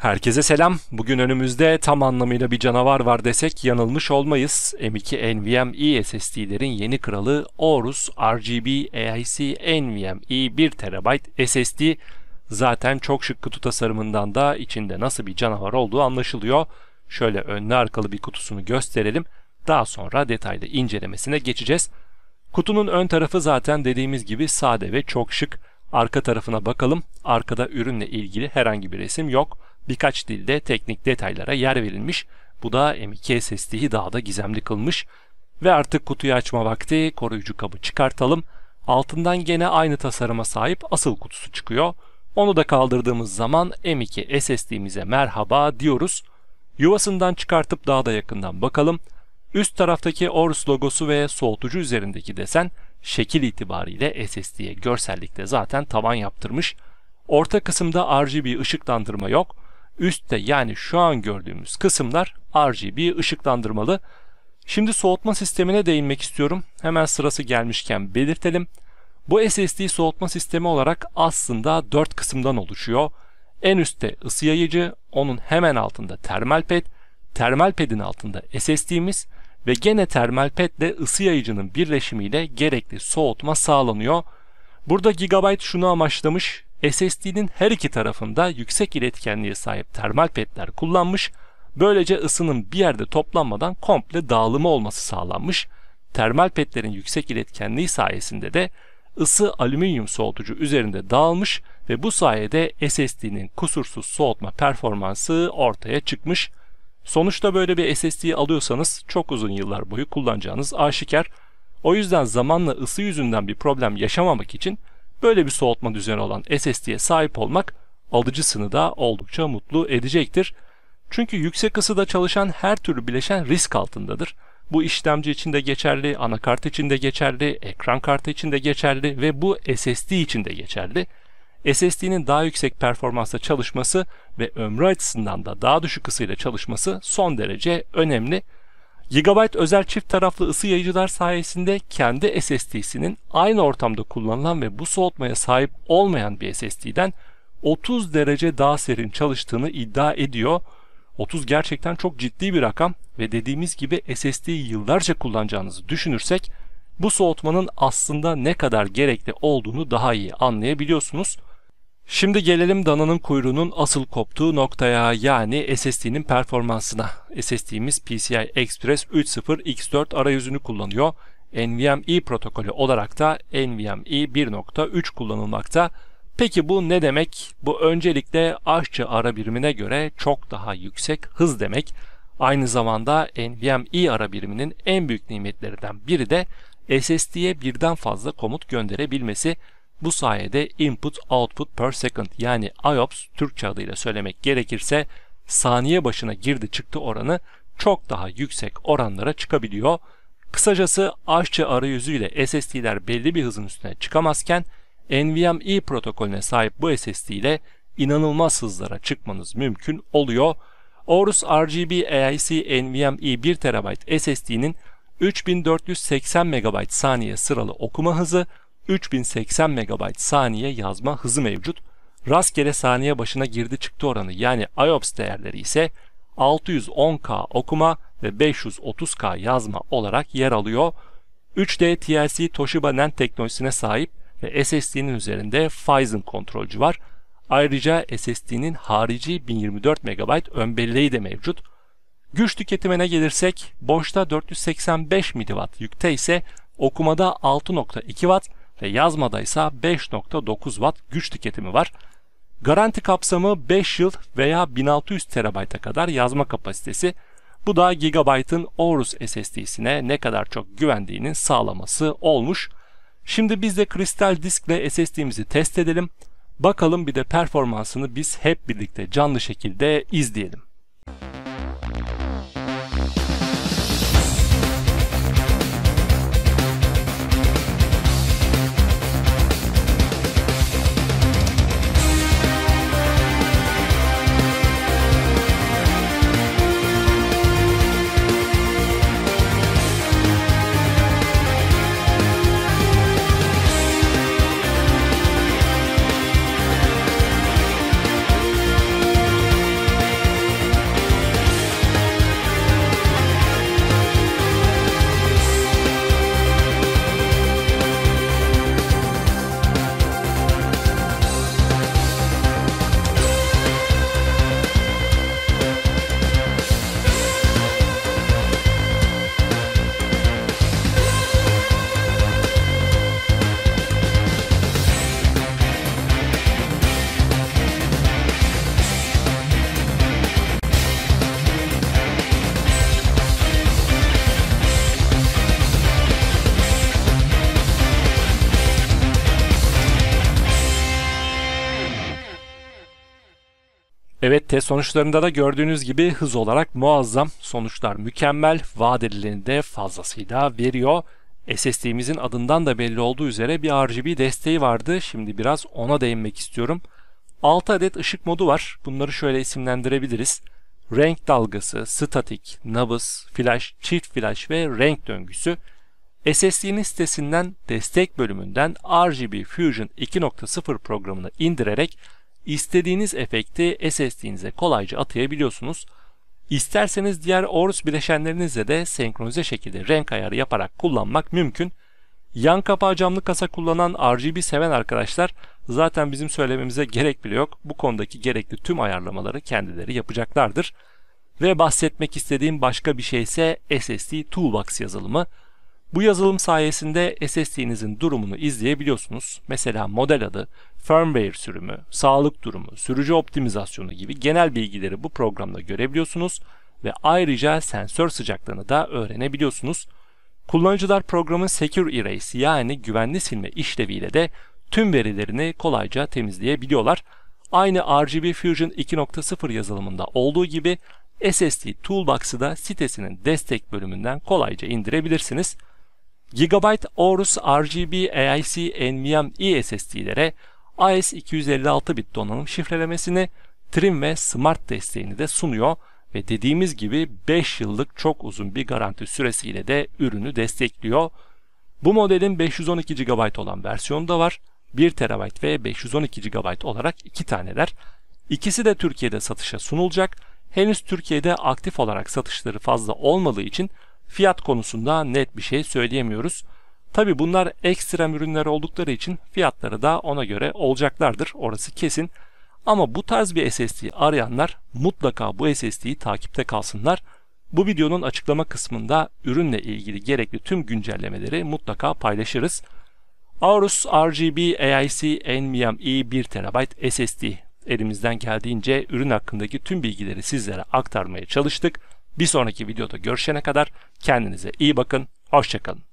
Herkese selam. Bugün önümüzde tam anlamıyla bir canavar var desek yanılmış olmayız. M2 NVMe SSD'lerin yeni kralı Aorus RGB AIC NVMe 1 TB SSD. Zaten çok şık kutu tasarımından da içinde nasıl bir canavar olduğu anlaşılıyor. Şöyle önlü arkalı bir kutusunu gösterelim. Daha sonra detaylı incelemesine geçeceğiz. Kutunun ön tarafı zaten dediğimiz gibi sade ve çok şık. Arka tarafına bakalım. Arkada ürünle ilgili herhangi bir resim yok birkaç dilde teknik detaylara yer verilmiş. Bu da M2 SSD'yi daha da gizemli kılmış. Ve artık kutuyu açma vakti koruyucu kabı çıkartalım. Altından gene aynı tasarıma sahip asıl kutusu çıkıyor. Onu da kaldırdığımız zaman M2 SSD'mize merhaba diyoruz. Yuvasından çıkartıp daha da yakından bakalım. Üst taraftaki Orus logosu ve soğutucu üzerindeki desen şekil itibariyle SSD'ye görsellikte zaten tavan yaptırmış. Orta kısımda RGB ışıklandırma yok. Üstte yani şu an gördüğümüz kısımlar RGB ışıklandırmalı. Şimdi soğutma sistemine değinmek istiyorum. Hemen sırası gelmişken belirtelim. Bu SSD soğutma sistemi olarak aslında 4 kısımdan oluşuyor. En üstte ısı yayıcı, onun hemen altında termal ped, termal pedin altında SSD'miz ve gene termal ped ile ısı yayıcının birleşimiyle gerekli soğutma sağlanıyor. Burada Gigabyte şunu amaçlamış, SSD'nin her iki tarafında yüksek iletkenliğe sahip termal petler kullanmış, böylece ısının bir yerde toplanmadan komple dağılımı olması sağlanmış, termal petlerin yüksek iletkenliği sayesinde de ısı alüminyum soğutucu üzerinde dağılmış ve bu sayede SSD'nin kusursuz soğutma performansı ortaya çıkmış. Sonuçta böyle bir SSD'yi alıyorsanız çok uzun yıllar boyu kullanacağınız aşikar. O yüzden zamanla ısı yüzünden bir problem yaşamamak için Böyle bir soğutma düzeni olan SSD'ye sahip olmak alıcısını da oldukça mutlu edecektir. Çünkü yüksek ısıda çalışan her türlü bileşen risk altındadır. Bu işlemci için de geçerli, anakart için de geçerli, ekran kartı için de geçerli ve bu SSD için de geçerli. SSD'nin daha yüksek performansla çalışması ve ömrü açısından da daha düşük ısıyla çalışması son derece önemli. Gigabyte özel çift taraflı ısı yayıcılar sayesinde kendi SSD'sinin aynı ortamda kullanılan ve bu soğutmaya sahip olmayan bir SSD'den 30 derece daha serin çalıştığını iddia ediyor. 30 gerçekten çok ciddi bir rakam ve dediğimiz gibi SSD'yi yıllarca kullanacağınızı düşünürsek bu soğutmanın aslında ne kadar gerekli olduğunu daha iyi anlayabiliyorsunuz. Şimdi gelelim dananın kuyruğunun asıl koptuğu noktaya yani SSD'nin performansına. SSD'miz PCI Express 3.0 X4 arayüzünü kullanıyor. NVMe protokolü olarak da NVMe 1.3 kullanılmakta. Peki bu ne demek? Bu öncelikle aşçı ara birimine göre çok daha yüksek hız demek. Aynı zamanda NVMe ara biriminin en büyük nimetlerinden biri de SSD'ye birden fazla komut gönderebilmesi. Bu sayede input output per second yani IOPS Türkçe adıyla söylemek gerekirse saniye başına girdi çıktı oranı çok daha yüksek oranlara çıkabiliyor. Kısacası Aşçı arayüzüyle SSD'ler belli bir hızın üstüne çıkamazken NVMe protokolüne sahip bu SSD ile inanılmaz hızlara çıkmanız mümkün oluyor. Aorus RGB AIC NVMe 1 TB SSD'nin 3480 MB saniye sıralı okuma hızı 3080 MB saniye yazma hızı mevcut. Rastgele saniye başına girdi çıktı oranı yani IOPS değerleri ise 610K okuma ve 530K yazma olarak yer alıyor. 3D TLC Toshiba NAND e teknolojisine sahip ve SSD'nin üzerinde Phison kontrolcü var. Ayrıca SSD'nin harici 1024 MB ön belleği de mevcut. Güç tüketimine gelirsek boşta 485 mW, yükte ise okumada 6.2 Watt, ve yazmadaysa 5.9 Watt güç tüketimi var. Garanti kapsamı 5 yıl veya 1600 TB'a kadar yazma kapasitesi. Bu da Gigabyte'ın Aorus SSD'sine ne kadar çok güvendiğinin sağlaması olmuş. Şimdi biz de kristal diskle SSD'mizi test edelim. Bakalım bir de performansını biz hep birlikte canlı şekilde izleyelim. Evet test sonuçlarında da gördüğünüz gibi hız olarak muazzam sonuçlar mükemmel vaat edileni de fazlasıyla veriyor. SSD'imizin adından da belli olduğu üzere bir RGB desteği vardı. Şimdi biraz ona değinmek istiyorum. 6 adet ışık modu var. Bunları şöyle isimlendirebiliriz. Renk dalgası, statik, nabız, flash, çift flash ve renk döngüsü. SSD'nin sitesinden destek bölümünden RGB Fusion 2.0 programını indirerek İstediğiniz efekti SSD'nize kolayca atayabiliyorsunuz. İsterseniz diğer Orus bileşenlerinizle de senkronize şekilde renk ayarı yaparak kullanmak mümkün. Yan kapağı camlı kasa kullanan RGB seven arkadaşlar zaten bizim söylememize gerek bile yok. Bu konudaki gerekli tüm ayarlamaları kendileri yapacaklardır. Ve bahsetmek istediğim başka bir şey ise SSD Toolbox yazılımı. Bu yazılım sayesinde SSD'nizin durumunu izleyebiliyorsunuz. Mesela model adı, firmware sürümü, sağlık durumu, sürücü optimizasyonu gibi genel bilgileri bu programda görebiliyorsunuz ve ayrıca sensör sıcaklığını da öğrenebiliyorsunuz. Kullanıcılar programın Secure Erase yani güvenli silme işleviyle de tüm verilerini kolayca temizleyebiliyorlar. Aynı RGB Fusion 2.0 yazılımında olduğu gibi SSD Toolbox'ı da sitesinin destek bölümünden kolayca indirebilirsiniz. Gigabyte Aorus RGB AIC NVMe SSD'lere as 256 bit donanım şifrelemesini, trim ve smart desteğini de sunuyor ve dediğimiz gibi 5 yıllık çok uzun bir garanti süresiyle de ürünü destekliyor. Bu modelin 512 GB olan versiyonu da var. 1 TB ve 512 GB olarak iki taneler. İkisi de Türkiye'de satışa sunulacak. Henüz Türkiye'de aktif olarak satışları fazla olmadığı için fiyat konusunda net bir şey söyleyemiyoruz. Tabi bunlar ekstrem ürünler oldukları için fiyatları da ona göre olacaklardır. Orası kesin. Ama bu tarz bir SSD arayanlar mutlaka bu SSD'yi takipte kalsınlar. Bu videonun açıklama kısmında ürünle ilgili gerekli tüm güncellemeleri mutlaka paylaşırız. Aorus RGB AIC NVMe 1 TB SSD elimizden geldiğince ürün hakkındaki tüm bilgileri sizlere aktarmaya çalıştık. Bir sonraki videoda görüşene kadar kendinize iyi bakın. Hoşçakalın.